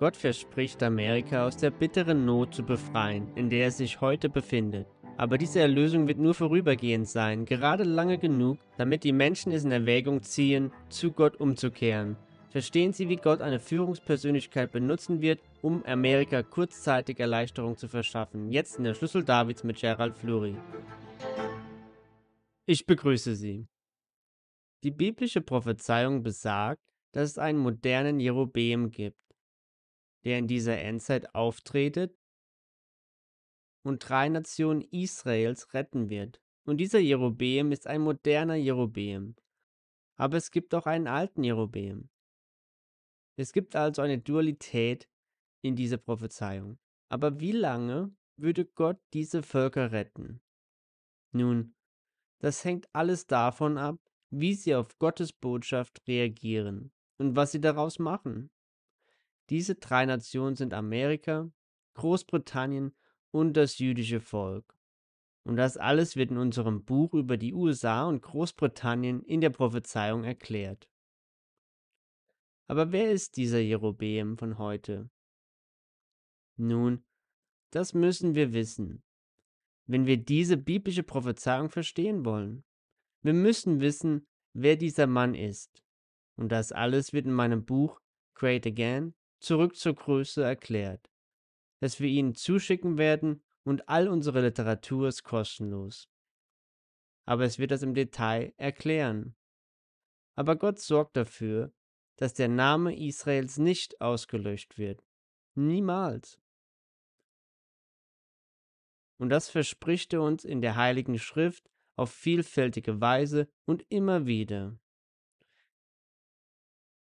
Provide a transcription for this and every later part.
Gott verspricht Amerika aus der bitteren Not zu befreien, in der es sich heute befindet. Aber diese Erlösung wird nur vorübergehend sein, gerade lange genug, damit die Menschen es in Erwägung ziehen, zu Gott umzukehren. Verstehen Sie, wie Gott eine Führungspersönlichkeit benutzen wird, um Amerika kurzzeitig Erleichterung zu verschaffen. Jetzt in der Schlüssel Davids mit Gerald Flury. Ich begrüße Sie. Die biblische Prophezeiung besagt, dass es einen modernen Jerobeam gibt, der in dieser Endzeit auftretet und drei Nationen Israels retten wird. Und dieser Jerobeam ist ein moderner Jerobeam. Aber es gibt auch einen alten Jerobeam. Es gibt also eine Dualität in dieser Prophezeiung. Aber wie lange würde Gott diese Völker retten? Nun, das hängt alles davon ab, wie sie auf Gottes Botschaft reagieren und was sie daraus machen. Diese drei Nationen sind Amerika, Großbritannien und das jüdische Volk. Und das alles wird in unserem Buch über die USA und Großbritannien in der Prophezeiung erklärt. Aber wer ist dieser Jerobeam von heute? Nun, das müssen wir wissen, wenn wir diese biblische Prophezeiung verstehen wollen. Wir müssen wissen, wer dieser Mann ist. Und das alles wird in meinem Buch Great Again zurück zur Größe erklärt, das wir Ihnen zuschicken werden und all unsere Literatur ist kostenlos. Aber es wird das im Detail erklären. Aber Gott sorgt dafür, dass der Name Israels nicht ausgelöscht wird. Niemals. Und das verspricht er uns in der Heiligen Schrift auf vielfältige Weise und immer wieder.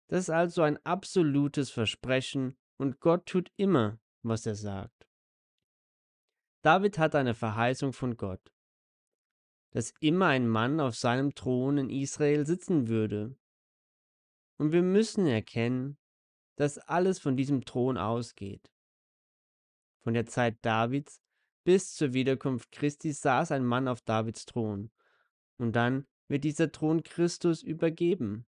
Das ist also ein absolutes Versprechen und Gott tut immer, was er sagt. David hat eine Verheißung von Gott, dass immer ein Mann auf seinem Thron in Israel sitzen würde. Und wir müssen erkennen, dass alles von diesem Thron ausgeht. Von der Zeit Davids bis zur Wiederkunft Christi saß ein Mann auf Davids Thron, und dann wird dieser Thron Christus übergeben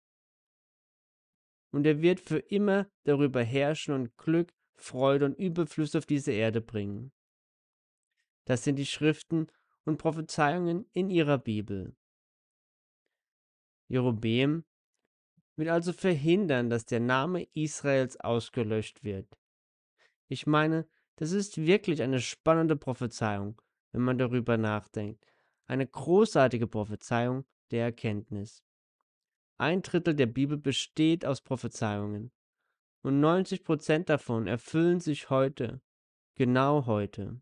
und er wird für immer darüber herrschen und Glück, Freude und Überfluss auf diese Erde bringen. Das sind die Schriften und Prophezeiungen in ihrer Bibel. Jerobeam will also verhindern, dass der Name Israels ausgelöscht wird. Ich meine, das ist wirklich eine spannende Prophezeiung, wenn man darüber nachdenkt. Eine großartige Prophezeiung der Erkenntnis. Ein Drittel der Bibel besteht aus Prophezeiungen. Und 90 Prozent davon erfüllen sich heute, genau heute.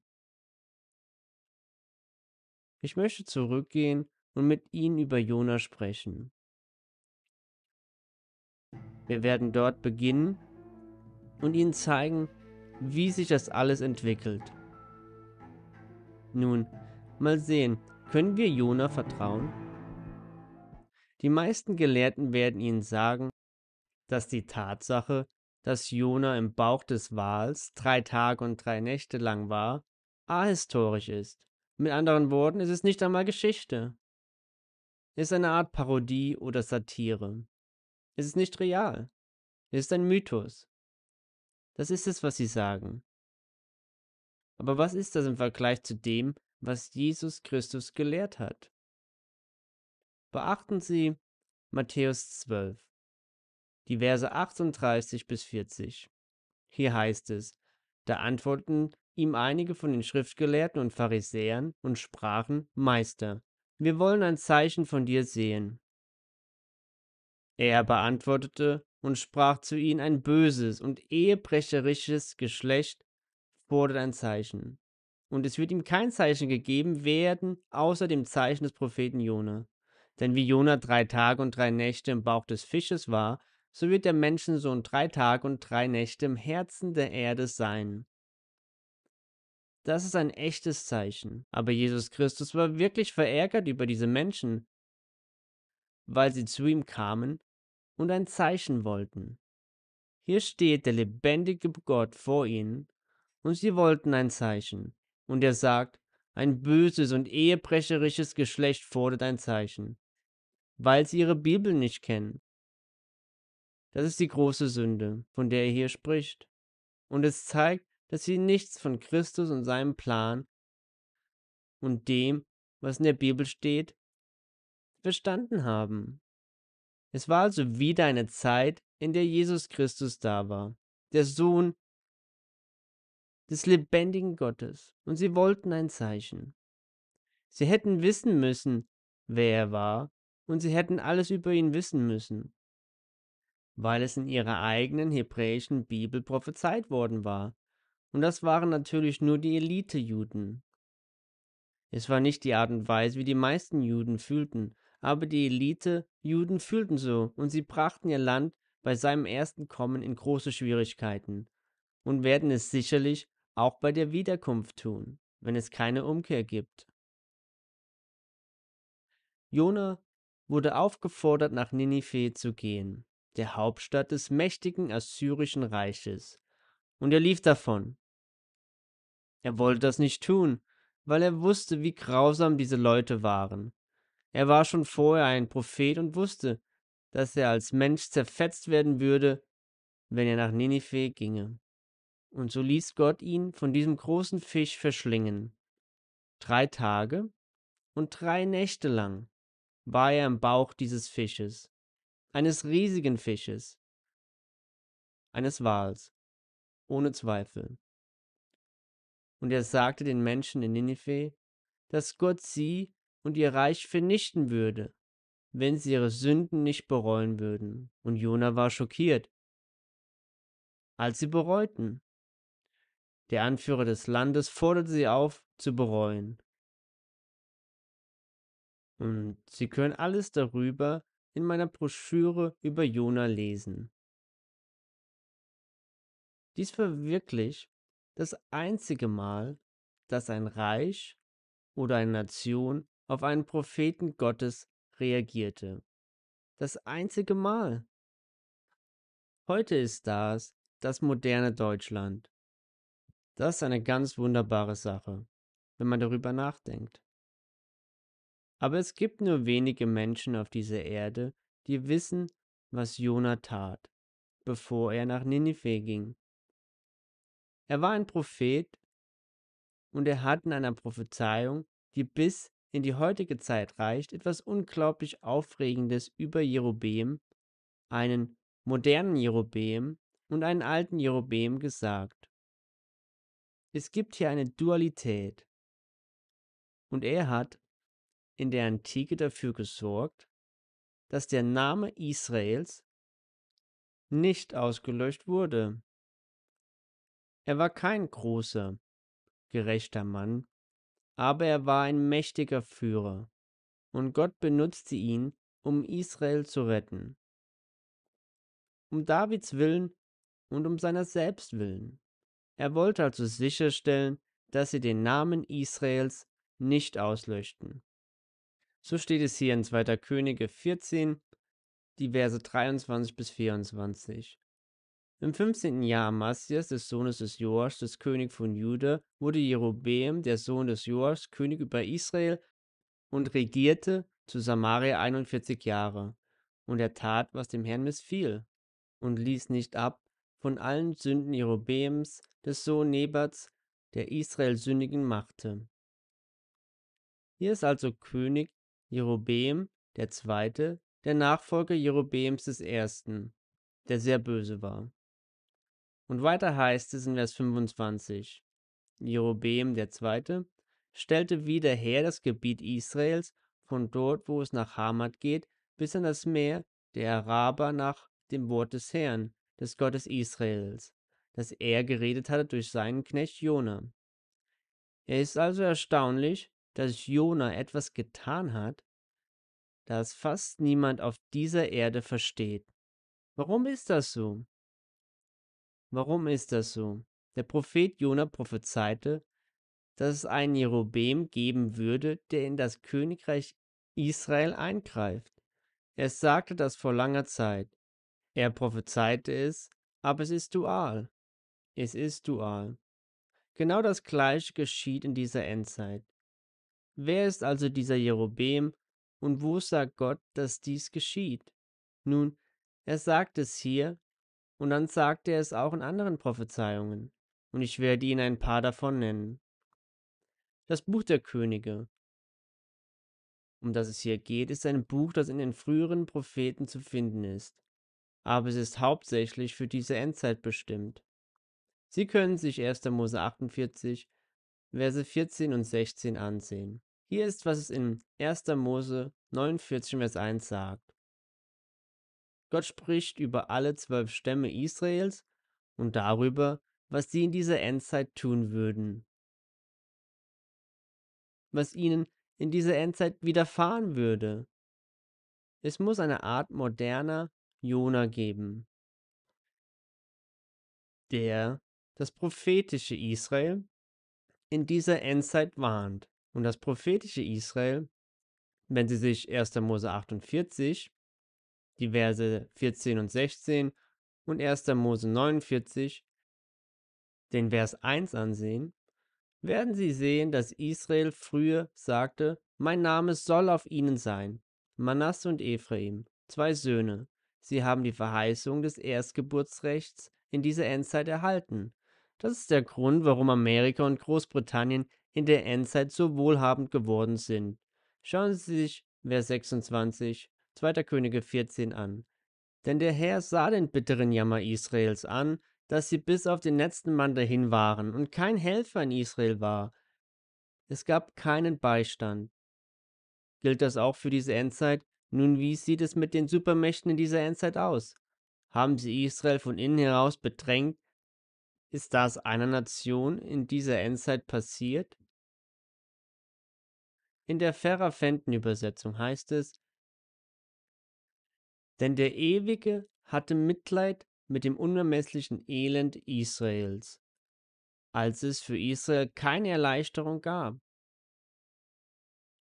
Ich möchte zurückgehen und mit Ihnen über Jona sprechen. Wir werden dort beginnen und Ihnen zeigen, wie sich das alles entwickelt. Nun, mal sehen, können wir Jona vertrauen? Die meisten Gelehrten werden Ihnen sagen, dass die Tatsache, dass Jona im Bauch des Wals drei Tage und drei Nächte lang war, ahistorisch ist. Mit anderen Worten, es ist nicht einmal Geschichte. Es ist eine Art Parodie oder Satire. Es ist nicht real. Es ist ein Mythos. Das ist es, was sie sagen. Aber was ist das im Vergleich zu dem, was Jesus Christus gelehrt hat? Beachten Sie Matthäus 12, die Verse 38 bis 40. Hier heißt es, da antworteten ihm einige von den Schriftgelehrten und Pharisäern und sprachen, Meister, wir wollen ein Zeichen von dir sehen. Er beantwortete und sprach zu ihnen, ein böses und ehebrecherisches Geschlecht fordert ein Zeichen. Und es wird ihm kein Zeichen gegeben werden, außer dem Zeichen des Propheten Jona. Denn wie Jona drei Tage und drei Nächte im Bauch des Fisches war, so wird der Menschensohn drei Tage und drei Nächte im Herzen der Erde sein. Das ist ein echtes Zeichen. Aber Jesus Christus war wirklich verärgert über diese Menschen, weil sie zu ihm kamen und ein Zeichen wollten. Hier steht der lebendige Gott vor ihnen, und sie wollten ein Zeichen. Und er sagt, ein böses und ehebrecherisches Geschlecht fordert ein Zeichen weil sie ihre Bibel nicht kennen. Das ist die große Sünde, von der er hier spricht. Und es zeigt, dass sie nichts von Christus und seinem Plan und dem, was in der Bibel steht, verstanden haben. Es war also wieder eine Zeit, in der Jesus Christus da war, der Sohn des lebendigen Gottes, und sie wollten ein Zeichen. Sie hätten wissen müssen, wer er war und sie hätten alles über ihn wissen müssen, weil es in ihrer eigenen hebräischen Bibel prophezeit worden war. Und das waren natürlich nur die Elite-Juden. Es war nicht die Art und Weise, wie die meisten Juden fühlten, aber die Elite-Juden fühlten so, und sie brachten ihr Land bei seinem ersten Kommen in große Schwierigkeiten und werden es sicherlich auch bei der Wiederkunft tun, wenn es keine Umkehr gibt. Jona wurde aufgefordert, nach Ninive zu gehen, der Hauptstadt des mächtigen assyrischen Reiches, und er lief davon. Er wollte das nicht tun, weil er wusste, wie grausam diese Leute waren. Er war schon vorher ein Prophet und wusste, dass er als Mensch zerfetzt werden würde, wenn er nach Ninive ginge. Und so ließ Gott ihn von diesem großen Fisch verschlingen. Drei Tage und drei Nächte lang war er im Bauch dieses Fisches, eines riesigen Fisches, eines Wals, ohne Zweifel. Und er sagte den Menschen in Ninive, dass Gott sie und ihr Reich vernichten würde, wenn sie ihre Sünden nicht bereuen würden. Und Jona war schockiert, als sie bereuten. Der Anführer des Landes forderte sie auf, zu bereuen. Und Sie können alles darüber in meiner Broschüre über Jona lesen. Dies war wirklich das einzige Mal, dass ein Reich oder eine Nation auf einen Propheten Gottes reagierte. Das einzige Mal. Heute ist das das moderne Deutschland. Das ist eine ganz wunderbare Sache, wenn man darüber nachdenkt. Aber es gibt nur wenige Menschen auf dieser Erde, die wissen, was Jona tat, bevor er nach Ninive ging. Er war ein Prophet und er hat in einer Prophezeiung, die bis in die heutige Zeit reicht, etwas unglaublich Aufregendes über Jerobeam, einen modernen Jerobeam und einen alten Jerobeam gesagt. Es gibt hier eine Dualität. Und er hat in der Antike dafür gesorgt, dass der Name Israels nicht ausgelöscht wurde. Er war kein großer, gerechter Mann, aber er war ein mächtiger Führer, und Gott benutzte ihn, um Israel zu retten. Um Davids willen und um seiner selbst willen. Er wollte also sicherstellen, dass sie den Namen Israels nicht auslöschten. So steht es hier in 2. Könige 14, die Verse 23 bis 24. Im 15. Jahr Amasias, des Sohnes des Joachs, des König von Juda, wurde Jerobeam, der Sohn des Joachs, König über Israel und regierte zu Samaria 41 Jahre. Und er tat, was dem Herrn missfiel, und ließ nicht ab von allen Sünden Jerobeams, des Sohn Nebats, der Israel sündigen machte. Hier ist also König Jerobeam II., der Nachfolger Jerobeams I., der sehr böse war. Und weiter heißt es in Vers 25: Jerobeam II. stellte wieder her das Gebiet Israels von dort, wo es nach Hamat geht, bis an das Meer der Araber nach dem Wort des Herrn, des Gottes Israels, das er geredet hatte durch seinen Knecht Jona. Es ist also erstaunlich, dass Jona etwas getan hat, das fast niemand auf dieser Erde versteht. Warum ist das so? Warum ist das so? Der Prophet Jona prophezeite, dass es einen Jerobem geben würde, der in das Königreich Israel eingreift. Er sagte das vor langer Zeit. Er prophezeite es, aber es ist dual. Es ist dual. Genau das gleiche geschieht in dieser Endzeit. Wer ist also dieser Jerobeam und wo sagt Gott, dass dies geschieht? Nun, er sagt es hier und dann sagt er es auch in anderen Prophezeiungen und ich werde Ihnen ein paar davon nennen. Das Buch der Könige, um das es hier geht, ist ein Buch, das in den früheren Propheten zu finden ist, aber es ist hauptsächlich für diese Endzeit bestimmt. Sie können sich 1. Mose 48, Verse 14 und 16 ansehen. Hier ist, was es in 1. Mose 49, Vers 1 sagt. Gott spricht über alle zwölf Stämme Israels und darüber, was sie in dieser Endzeit tun würden. Was ihnen in dieser Endzeit widerfahren würde. Es muss eine Art moderner Jona geben, der das prophetische Israel in dieser Endzeit warnt. Und das prophetische Israel, wenn Sie sich 1. Mose 48, die Verse 14 und 16 und 1. Mose 49, den Vers 1 ansehen, werden Sie sehen, dass Israel früher sagte, mein Name soll auf ihnen sein, Manasse und Ephraim, zwei Söhne. Sie haben die Verheißung des Erstgeburtsrechts in dieser Endzeit erhalten. Das ist der Grund, warum Amerika und Großbritannien in der Endzeit so wohlhabend geworden sind. Schauen Sie sich Vers 26, 2. Könige 14 an. Denn der Herr sah den bitteren Jammer Israels an, dass sie bis auf den letzten Mann dahin waren und kein Helfer in Israel war. Es gab keinen Beistand. Gilt das auch für diese Endzeit? Nun, wie sieht es mit den Supermächten in dieser Endzeit aus? Haben sie Israel von innen heraus bedrängt? Ist das einer Nation in dieser Endzeit passiert? In der Ferrer Fenton-Übersetzung heißt es, denn der Ewige hatte Mitleid mit dem unermesslichen Elend Israels, als es für Israel keine Erleichterung gab.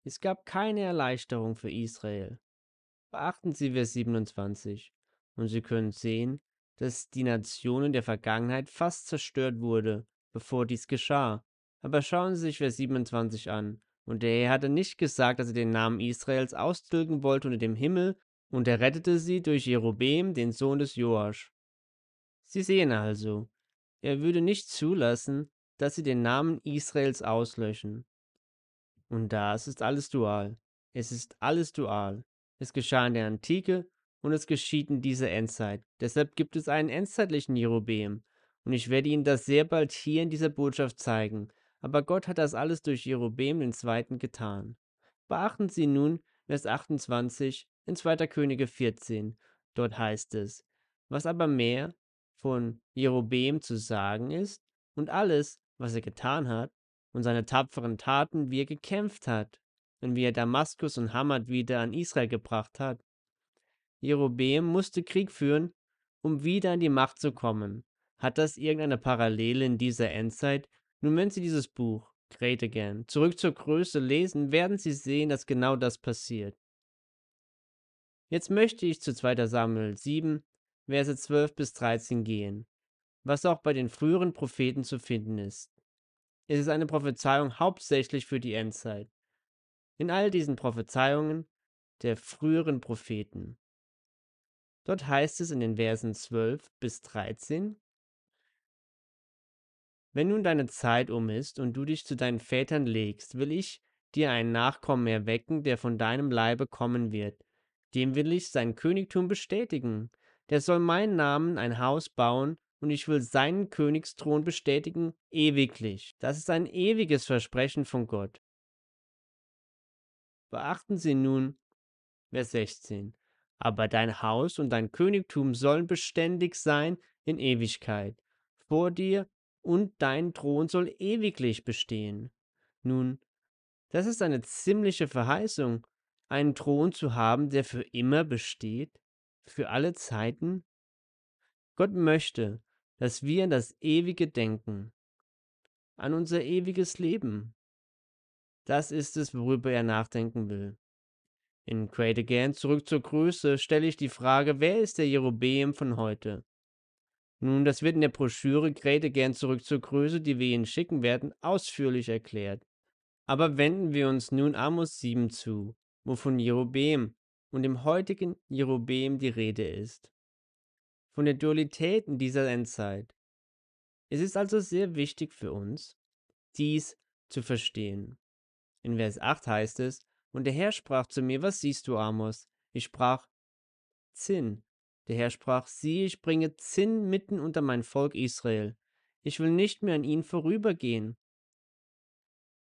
Es gab keine Erleichterung für Israel. Beachten Sie Vers 27 und Sie können sehen, dass die Nationen der Vergangenheit fast zerstört wurde, bevor dies geschah. Aber schauen Sie sich Vers 27 an. Und der Herr hatte nicht gesagt, dass er den Namen Israels austilgen wollte unter dem Himmel, und er rettete sie durch Jerobeam, den Sohn des Joasch. Sie sehen also, er würde nicht zulassen, dass sie den Namen Israels auslöschen. Und das ist alles dual. Es ist alles dual. Es geschah in der Antike und es geschieht in dieser Endzeit. Deshalb gibt es einen endzeitlichen Jerobeam. Und ich werde Ihnen das sehr bald hier in dieser Botschaft zeigen. Aber Gott hat das alles durch Jerobeam den Zweiten getan. Beachten Sie nun Vers 28 in 2. Könige 14. Dort heißt es, was aber mehr von Jerobeam zu sagen ist und alles, was er getan hat und seine tapferen Taten, wie er gekämpft hat und wie er Damaskus und Hamad wieder an Israel gebracht hat. Jerobeam musste Krieg führen, um wieder an die Macht zu kommen. Hat das irgendeine Parallele in dieser Endzeit nun, wenn Sie dieses Buch Great Again zurück zur Größe lesen, werden Sie sehen, dass genau das passiert. Jetzt möchte ich zu 2. Samuel 7, Verse 12 bis 13 gehen, was auch bei den früheren Propheten zu finden ist. Es ist eine Prophezeiung hauptsächlich für die Endzeit. In all diesen Prophezeiungen der früheren Propheten. Dort heißt es in den Versen 12 bis 13, wenn nun deine Zeit um ist und du dich zu deinen Vätern legst, will ich dir einen Nachkommen erwecken, der von deinem Leibe kommen wird. Dem will ich sein Königtum bestätigen. Der soll meinen Namen ein Haus bauen, und ich will seinen Königsthron bestätigen ewiglich. Das ist ein ewiges Versprechen von Gott. Beachten Sie nun Vers 16. Aber dein Haus und dein Königtum sollen beständig sein in Ewigkeit. Vor dir und dein Thron soll ewiglich bestehen. Nun, das ist eine ziemliche Verheißung, einen Thron zu haben, der für immer besteht, für alle Zeiten. Gott möchte, dass wir an das Ewige denken, an unser ewiges Leben. Das ist es, worüber er nachdenken will. In Great Again zurück zur Größe stelle ich die Frage, wer ist der Jerobeam von heute? Nun, das wird in der Broschüre Grete gern zurück zur Größe, die wir Ihnen schicken werden, ausführlich erklärt. Aber wenden wir uns nun Amos 7 zu, wo von Jerobeam und dem heutigen Jerobeam die Rede ist. Von der Dualität in dieser Endzeit. Es ist also sehr wichtig für uns, dies zu verstehen. In Vers 8 heißt es, und der Herr sprach zu mir, was siehst du, Amos? Ich sprach, Zinn, der Herr sprach, siehe, ich bringe Zinn mitten unter mein Volk Israel. Ich will nicht mehr an ihnen vorübergehen.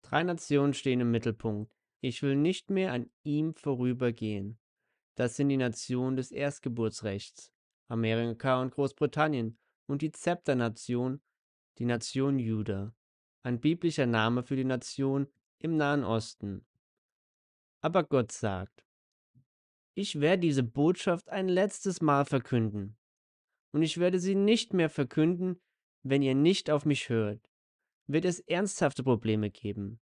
Drei Nationen stehen im Mittelpunkt. Ich will nicht mehr an ihm vorübergehen. Das sind die Nationen des Erstgeburtsrechts, Amerika und Großbritannien und die Zepternation, die Nation Juda, ein biblischer Name für die Nation im Nahen Osten. Aber Gott sagt, ich werde diese Botschaft ein letztes Mal verkünden. Und ich werde sie nicht mehr verkünden, wenn ihr nicht auf mich hört. Wird es ernsthafte Probleme geben.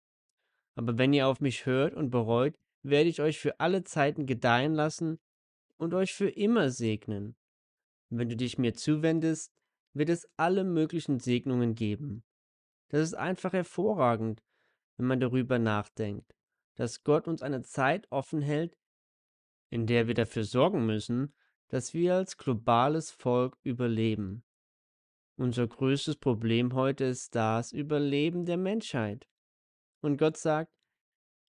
Aber wenn ihr auf mich hört und bereut, werde ich euch für alle Zeiten gedeihen lassen und euch für immer segnen. Wenn du dich mir zuwendest, wird es alle möglichen Segnungen geben. Das ist einfach hervorragend, wenn man darüber nachdenkt, dass Gott uns eine Zeit offen hält, in der wir dafür sorgen müssen, dass wir als globales Volk überleben. Unser größtes Problem heute ist das Überleben der Menschheit. Und Gott sagt,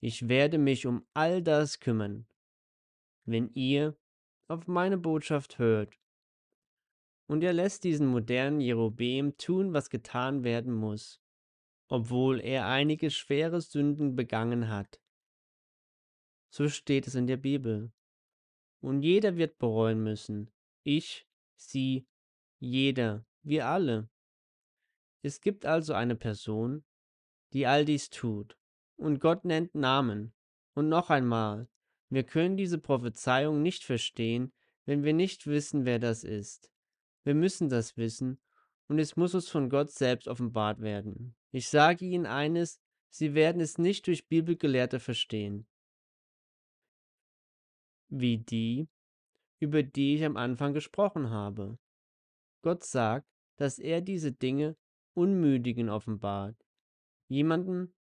ich werde mich um all das kümmern, wenn ihr auf meine Botschaft hört. Und er lässt diesen modernen Jerobeam tun, was getan werden muss, obwohl er einige schwere Sünden begangen hat. So steht es in der Bibel. Und jeder wird bereuen müssen. Ich, sie, jeder, wir alle. Es gibt also eine Person, die all dies tut. Und Gott nennt Namen. Und noch einmal, wir können diese Prophezeiung nicht verstehen, wenn wir nicht wissen, wer das ist. Wir müssen das wissen, und es muss uns von Gott selbst offenbart werden. Ich sage Ihnen eines, Sie werden es nicht durch Bibelgelehrte verstehen wie die, über die ich am Anfang gesprochen habe. Gott sagt, dass er diese Dinge Unmüdigen offenbart, jemanden,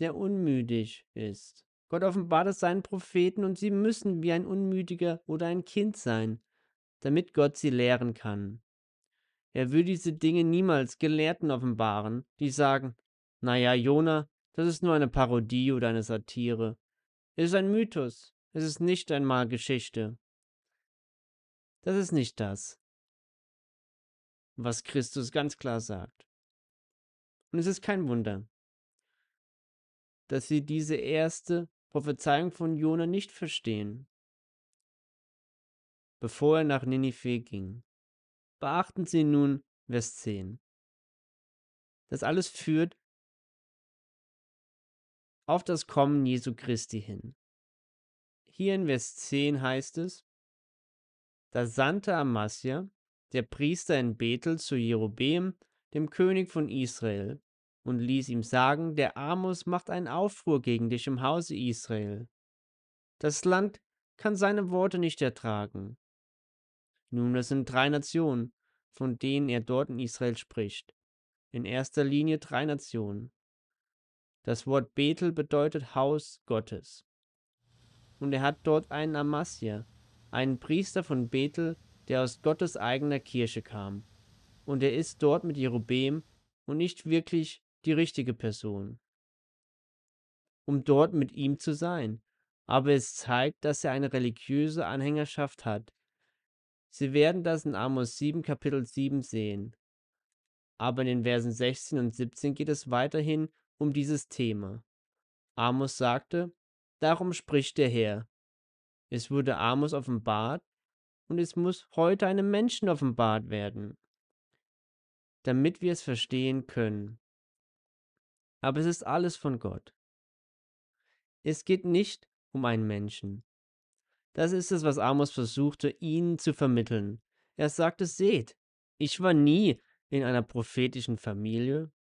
der unmüdig ist. Gott offenbart es seinen Propheten und sie müssen wie ein Unmütiger oder ein Kind sein, damit Gott sie lehren kann. Er will diese Dinge niemals Gelehrten offenbaren, die sagen, naja, Jona, das ist nur eine Parodie oder eine Satire. Es ist ein Mythos. Es ist nicht einmal Geschichte. Das ist nicht das, was Christus ganz klar sagt. Und es ist kein Wunder, dass sie diese erste Prophezeiung von Jona nicht verstehen, bevor er nach Ninive ging. Beachten Sie nun Vers 10. Das alles führt auf das Kommen Jesu Christi hin. Hier in Vers 10 heißt es, da sandte Amasja, der Priester in Bethel, zu Jerobeam, dem König von Israel, und ließ ihm sagen, der Amos macht einen Aufruhr gegen dich im Hause Israel. Das Land kann seine Worte nicht ertragen. Nun, das sind drei Nationen, von denen er dort in Israel spricht. In erster Linie drei Nationen. Das Wort Bethel bedeutet Haus Gottes und er hat dort einen Amasja, einen Priester von Bethel, der aus Gottes eigener Kirche kam. Und er ist dort mit Jerubem und nicht wirklich die richtige Person, um dort mit ihm zu sein. Aber es zeigt, dass er eine religiöse Anhängerschaft hat. Sie werden das in Amos 7, Kapitel 7 sehen. Aber in den Versen 16 und 17 geht es weiterhin um dieses Thema. Amos sagte, Darum spricht der Herr. Es wurde Amos offenbart und es muss heute einem Menschen offenbart werden, damit wir es verstehen können. Aber es ist alles von Gott. Es geht nicht um einen Menschen. Das ist es, was Amos versuchte, ihnen zu vermitteln. Er sagte, seht, ich war nie in einer prophetischen Familie.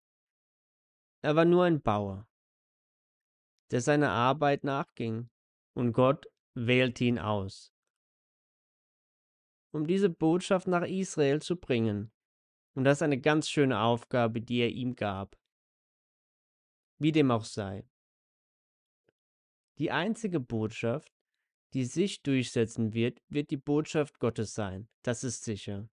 Er war nur ein Bauer der seiner Arbeit nachging, und Gott wählte ihn aus, um diese Botschaft nach Israel zu bringen. Und das ist eine ganz schöne Aufgabe, die er ihm gab. Wie dem auch sei. Die einzige Botschaft, die sich durchsetzen wird, wird die Botschaft Gottes sein. Das ist sicher.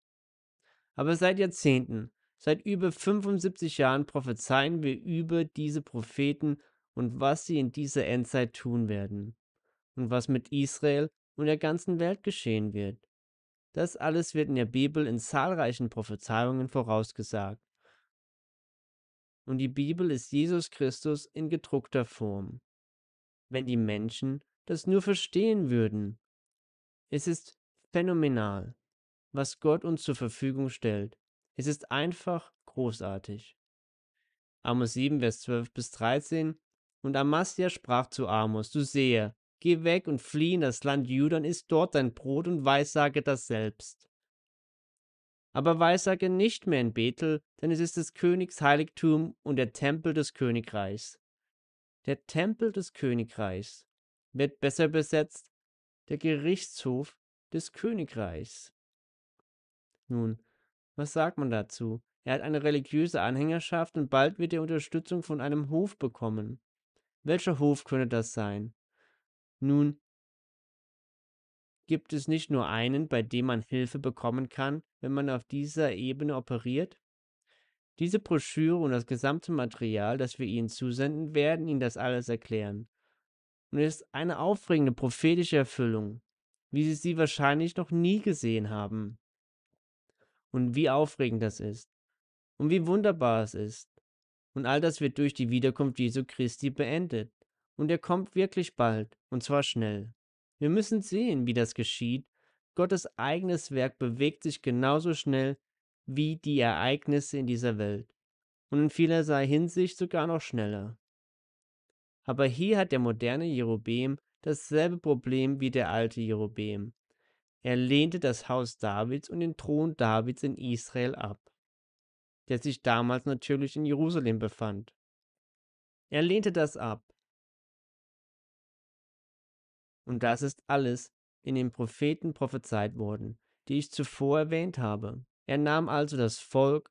Aber seit Jahrzehnten, seit über 75 Jahren prophezeien wir über diese Propheten und was sie in dieser Endzeit tun werden und was mit Israel und der ganzen Welt geschehen wird. Das alles wird in der Bibel in zahlreichen Prophezeiungen vorausgesagt. Und die Bibel ist Jesus Christus in gedruckter Form. Wenn die Menschen das nur verstehen würden. Es ist phänomenal, was Gott uns zur Verfügung stellt. Es ist einfach großartig. Amos 7, Vers 12 bis 13 und Amasja sprach zu Amos, du sehe, geh weg und flieh in das Land Juda und iss dort dein Brot und weissage das selbst. Aber weissage nicht mehr in Bethel, denn es ist des Königs Heiligtum und der Tempel des Königreichs. Der Tempel des Königreichs wird besser besetzt, der Gerichtshof des Königreichs. Nun, was sagt man dazu? Er hat eine religiöse Anhängerschaft und bald wird er Unterstützung von einem Hof bekommen. Welcher Hof könnte das sein? Nun, gibt es nicht nur einen, bei dem man Hilfe bekommen kann, wenn man auf dieser Ebene operiert? Diese Broschüre und das gesamte Material, das wir Ihnen zusenden, werden Ihnen das alles erklären. Und es ist eine aufregende prophetische Erfüllung, wie Sie sie wahrscheinlich noch nie gesehen haben. Und wie aufregend das ist. Und wie wunderbar es ist. Und all das wird durch die Wiederkunft Jesu Christi beendet. Und er kommt wirklich bald, und zwar schnell. Wir müssen sehen, wie das geschieht. Gottes eigenes Werk bewegt sich genauso schnell wie die Ereignisse in dieser Welt. Und in vielerlei Hinsicht sogar noch schneller. Aber hier hat der moderne Jerobeam dasselbe Problem wie der alte Jerobeam. Er lehnte das Haus Davids und den Thron Davids in Israel ab der sich damals natürlich in Jerusalem befand. Er lehnte das ab. Und das ist alles in den Propheten prophezeit worden, die ich zuvor erwähnt habe. Er nahm also das Volk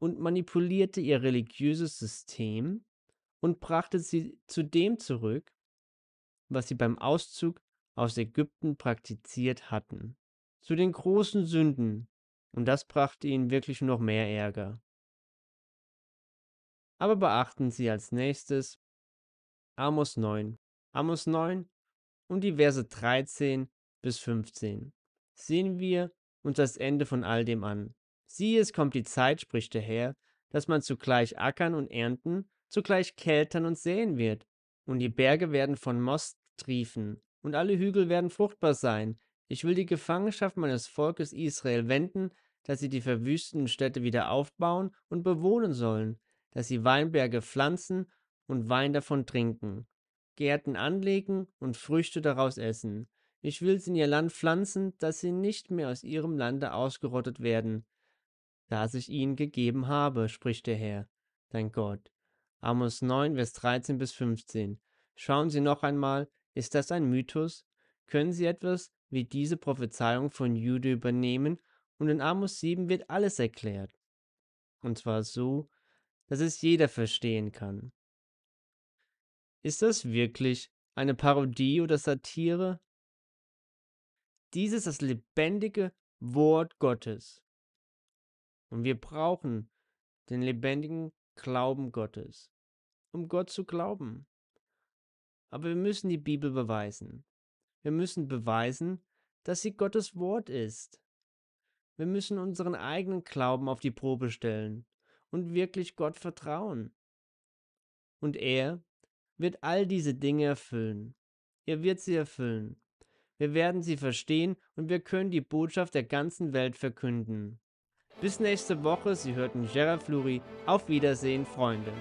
und manipulierte ihr religiöses System und brachte sie zu dem zurück, was sie beim Auszug aus Ägypten praktiziert hatten, zu den großen Sünden, und das brachte ihnen wirklich noch mehr Ärger. Aber beachten Sie als nächstes Amos 9, Amos 9 und die Verse 13 bis 15. Sehen wir uns das Ende von all dem an. Siehe, es kommt die Zeit, spricht der Herr, dass man zugleich ackern und ernten, zugleich kältern und säen wird, und die Berge werden von Most triefen, und alle Hügel werden fruchtbar sein. Ich will die Gefangenschaft meines Volkes Israel wenden dass sie die verwüsteten Städte wieder aufbauen und bewohnen sollen, dass sie Weinberge pflanzen und Wein davon trinken, Gärten anlegen und Früchte daraus essen. Ich will sie in ihr Land pflanzen, dass sie nicht mehr aus ihrem Lande ausgerottet werden, das ich ihnen gegeben habe, spricht der Herr, dein Gott. Amos 9, Vers 13 bis 15. Schauen Sie noch einmal, ist das ein Mythos? Können Sie etwas wie diese Prophezeiung von Jude übernehmen und in Amos 7 wird alles erklärt. Und zwar so, dass es jeder verstehen kann. Ist das wirklich eine Parodie oder Satire? Dies ist das lebendige Wort Gottes. Und wir brauchen den lebendigen Glauben Gottes, um Gott zu glauben. Aber wir müssen die Bibel beweisen. Wir müssen beweisen, dass sie Gottes Wort ist. Wir müssen unseren eigenen Glauben auf die Probe stellen und wirklich Gott vertrauen. Und er wird all diese Dinge erfüllen. Er wird sie erfüllen. Wir werden sie verstehen und wir können die Botschaft der ganzen Welt verkünden. Bis nächste Woche, Sie hörten Gerard Fluri. Auf Wiedersehen, Freunde.